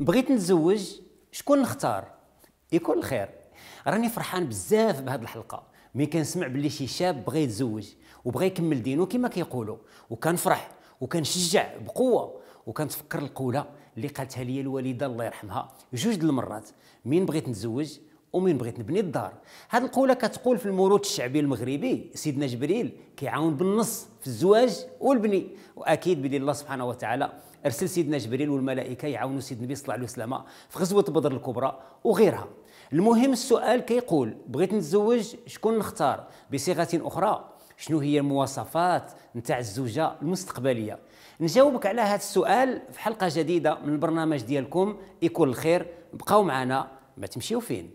بغيت نتزوج شكون نختار يكون الخير راني فرحان بزاف بهاد الحلقه مي كنسمع بلي شي شاب بغى يتزوج وبغى يكمل دينو كما كيقولوا وكنفرح وكنشجع بقوه وكنتفكر القوله اللي قالتها لي الوالده الله يرحمها جوج د المرات مين بغيت نتزوج ومين بغيت نبني الدار هاد القوله كتقول في الموروث الشعبي المغربي سيدنا جبريل كيعاون بالنص في الزواج والبني واكيد بدي الله سبحانه وتعالى ارسل سيدنا جبريل والملائكه يعاونوا سيدنا النبي صلى الله عليه وسلم في غزوه بدر الكبرى وغيرها المهم السؤال كيقول بغيت نتزوج شكون نختار بصيغه اخرى شنو هي المواصفات نتاع الزوجه المستقبليه نجاوبك على هذا السؤال في حلقه جديده من البرنامج ديالكم يكون الخير بقاو معنا ما تمشيو فين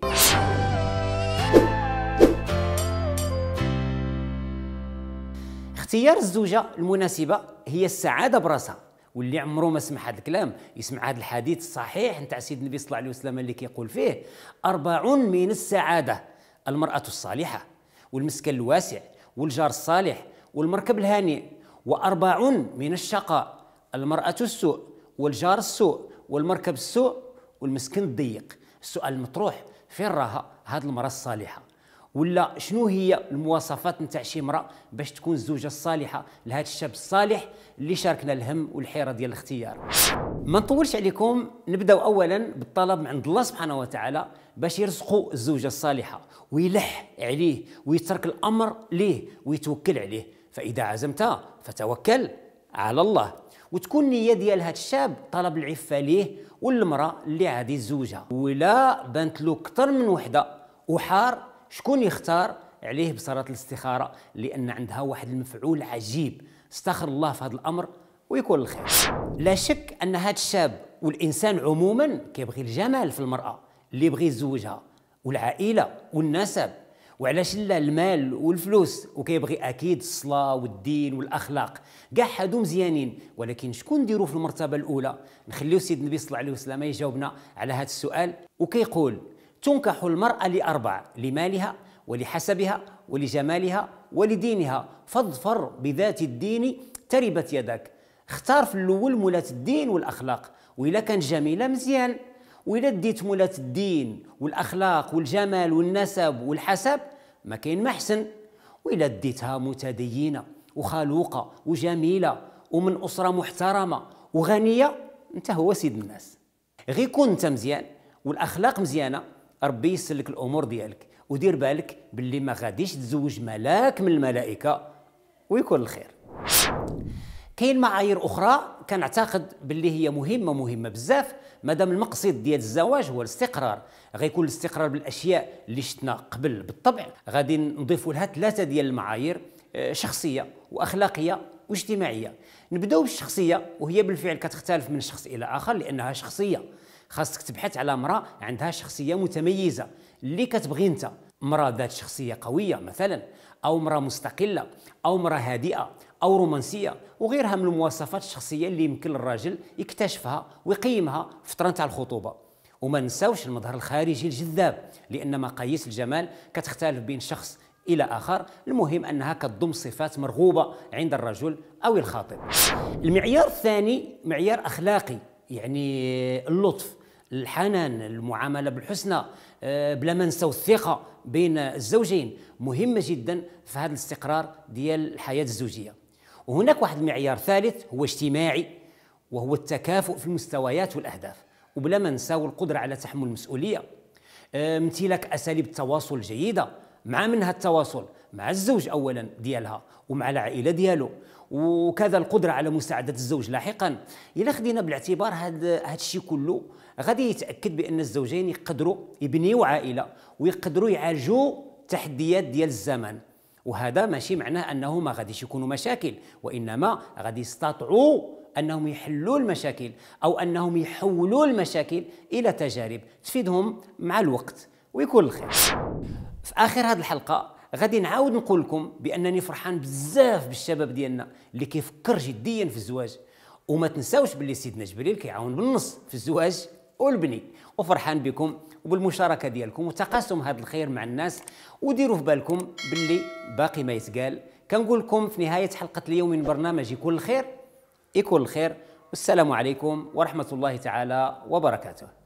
اختيار الزوجه المناسبه هي السعاده براسها واللي عمره ما سمع هذا الكلام يسمع هذا الحديث الصحيح نتاع سيدنا النبي صلى الله عليه وسلم اللي كيقول فيه أربع من السعادة المرأة الصالحة والمسكن الواسع والجار الصالح والمركب الهانئ وأربع من الشقاء المرأة السوء والجار السوء والمركب السوء والمسكن الضيق السؤال المطروح فين راها هذه المراه الصالحه ولا شنو هي المواصفات نتاع شي امراه باش تكون الزوجه الصالحه لهذا الشاب الصالح اللي شاركنا الهم والحيره ديال الاختيار ما نطولش عليكم نبداو اولا بالطلب من عند الله سبحانه وتعالى باش يرزقوا الزوجه الصالحه ويلح عليه ويترك الامر ليه ويتوكل عليه فاذا عزمت فتوكل على الله وتكون النيه ديال هذا الشاب طلب العفه ليه والمراه اللي عادي الزوجة ولا بانت له اكثر من وحده وحار شكون يختار عليه بصلاه الاستخاره لان عندها واحد المفعول عجيب استخر الله في هذا الامر ويكون الخير لا شك ان هذا الشاب والانسان عموما كيبغي الجمال في المراه اللي يبغي الزوجة والعائله والنسب وعلاش لا المال والفلوس وكيبغي اكيد الصلاه والدين والاخلاق كاع هادو مزيانين ولكن شكون نديرو في المرتبه الاولى نخليو سيد النبي صلى الله عليه وسلم يجاوبنا على هذا السؤال وكيقول تنكح المراه لاربع لمالها ولحسبها ولجمالها ولدينها فاظفر بذات الدين تربت يدك اختار في الاول مولات الدين والاخلاق والا كان جميله مزيان والا ديت مولات الدين والاخلاق والجمال والنسب والحسب ما كاين ما احسن وإلا ديتها متدينة وخلوقة وجميلة ومن أسرة محترمة وغنية أنت هو سيد الناس غير كون أنت مزيان والأخلاق مزيانة ربي يسلك الأمور ديالك ودير بالك باللي ما غاديش تزوج ملاك من الملائكة ويكون الخير كاين معايير اخرى كنعتقد باللي هي مهمه مهمه بزاف مادام المقصد ديال الزواج هو الاستقرار غيكون الاستقرار بالاشياء اللي شتنا قبل بالطبع غادي نضيفوا لها ثلاثه ديال المعايير آه، شخصيه واخلاقيه واجتماعيه نبداو بالشخصيه وهي بالفعل كتختلف من شخص الى اخر لانها شخصيه خاصك تبحث على امراه عندها شخصيه متميزه اللي كتبغي انت امراه ذات شخصيه قويه مثلا او امراه مستقله او امراه هادئه او رومانسيه وغيرها من المواصفات الشخصيه اللي يمكن للراجل يكتشفها ويقيمها في فتره تاع الخطوبه وما نساوش المظهر الخارجي الجذاب لان مقاييس الجمال كتختلف بين شخص الى اخر المهم انها كتضم صفات مرغوبه عند الرجل او الخاطب المعيار الثاني معيار اخلاقي يعني اللطف الحنان المعامله بالحسنى آه، بلا ما نساو الثقه بين الزوجين مهمه جدا في هذا الاستقرار ديال الحياه الزوجيه وهناك واحد المعيار ثالث هو اجتماعي وهو التكافؤ في المستويات والأهداف وبلا ما نساو القدرة على تحمل المسؤولية امتلاك أساليب التواصل الجيدة مع منها التواصل مع الزوج أولا ديالها ومع العائلة ديالو وكذا القدرة على مساعدة الزوج لاحقا إلا خدينا بالاعتبار هذا الشيء كله غادي يتأكد بأن الزوجين يقدروا يبنيوا عائلة ويقدروا يعالجوا تحديات ديال الزمن وهذا ماشي معناه انه ما غاديش يكونوا مشاكل وانما غادي يستطعوا انهم يحلوا المشاكل او انهم يحولوا المشاكل الى تجارب تفيدهم مع الوقت ويكون الخير في اخر هذه الحلقه غادي نعاود نقول لكم بانني فرحان بزاف بالشباب ديالنا اللي كيفكر جديا في الزواج وما تنساوش باللي سيدنا جبريل كيعاون بالنص في الزواج البني وفرحان بكم وبالمشاركه ديالكم وتقاسم هذا الخير مع الناس وديروا في بالكم باللي باقي ما يتقال كنقول لكم في نهايه حلقه اليوم من برنامج يكون الخير يكون الخير والسلام عليكم ورحمه الله تعالى وبركاته